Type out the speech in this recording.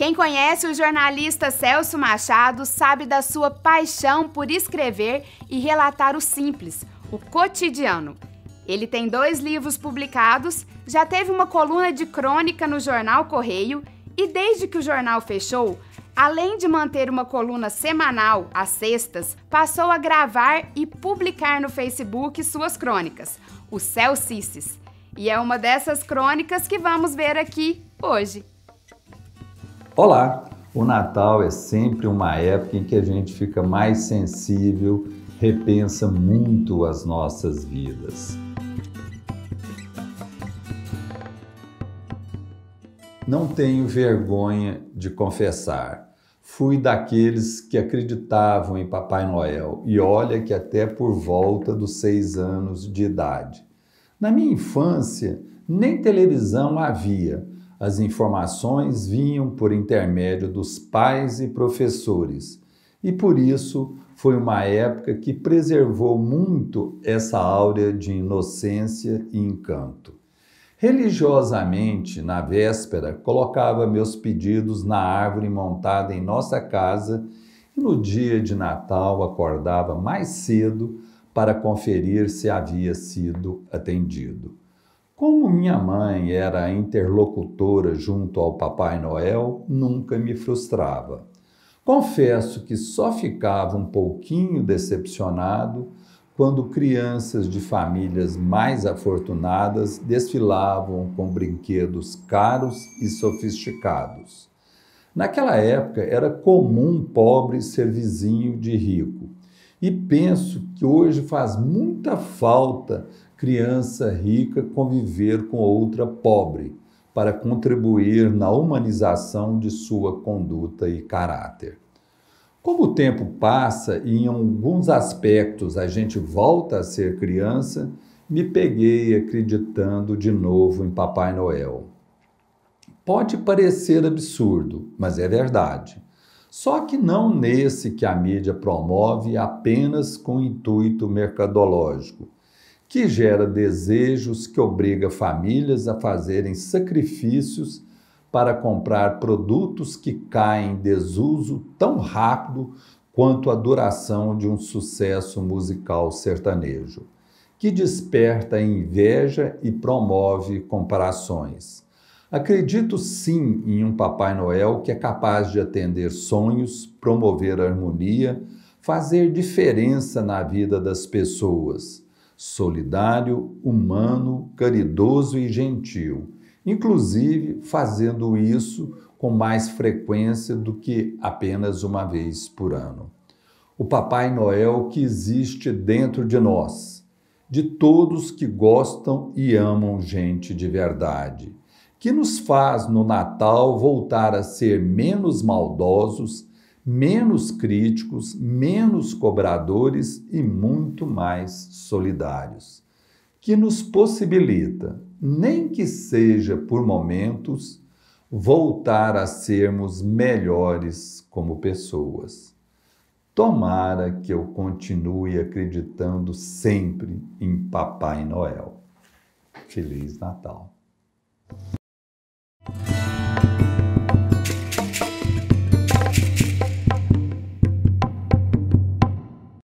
Quem conhece o jornalista Celso Machado sabe da sua paixão por escrever e relatar o simples, o cotidiano. Ele tem dois livros publicados, já teve uma coluna de crônica no jornal Correio e, desde que o jornal fechou, além de manter uma coluna semanal às sextas, passou a gravar e publicar no Facebook suas crônicas, o Celcices. E é uma dessas crônicas que vamos ver aqui hoje. Olá! O Natal é sempre uma época em que a gente fica mais sensível, repensa muito as nossas vidas. Não tenho vergonha de confessar. Fui daqueles que acreditavam em Papai Noel e olha que até por volta dos seis anos de idade. Na minha infância, nem televisão havia, as informações vinham por intermédio dos pais e professores, e por isso foi uma época que preservou muito essa áurea de inocência e encanto. Religiosamente, na véspera, colocava meus pedidos na árvore montada em nossa casa e no dia de Natal acordava mais cedo para conferir se havia sido atendido. Como minha mãe era interlocutora junto ao Papai Noel, nunca me frustrava. Confesso que só ficava um pouquinho decepcionado quando crianças de famílias mais afortunadas desfilavam com brinquedos caros e sofisticados. Naquela época era comum pobre ser vizinho de rico. E penso que hoje faz muita falta criança rica conviver com outra pobre, para contribuir na humanização de sua conduta e caráter. Como o tempo passa e em alguns aspectos a gente volta a ser criança, me peguei acreditando de novo em Papai Noel. Pode parecer absurdo, mas é verdade. Só que não nesse que a mídia promove apenas com intuito mercadológico que gera desejos, que obriga famílias a fazerem sacrifícios para comprar produtos que caem em desuso tão rápido quanto a duração de um sucesso musical sertanejo, que desperta inveja e promove comparações. Acredito sim em um Papai Noel que é capaz de atender sonhos, promover harmonia, fazer diferença na vida das pessoas solidário, humano, caridoso e gentil, inclusive fazendo isso com mais frequência do que apenas uma vez por ano. O Papai Noel que existe dentro de nós, de todos que gostam e amam gente de verdade, que nos faz no Natal voltar a ser menos maldosos menos críticos, menos cobradores e muito mais solidários, que nos possibilita, nem que seja por momentos, voltar a sermos melhores como pessoas. Tomara que eu continue acreditando sempre em Papai Noel. Feliz Natal!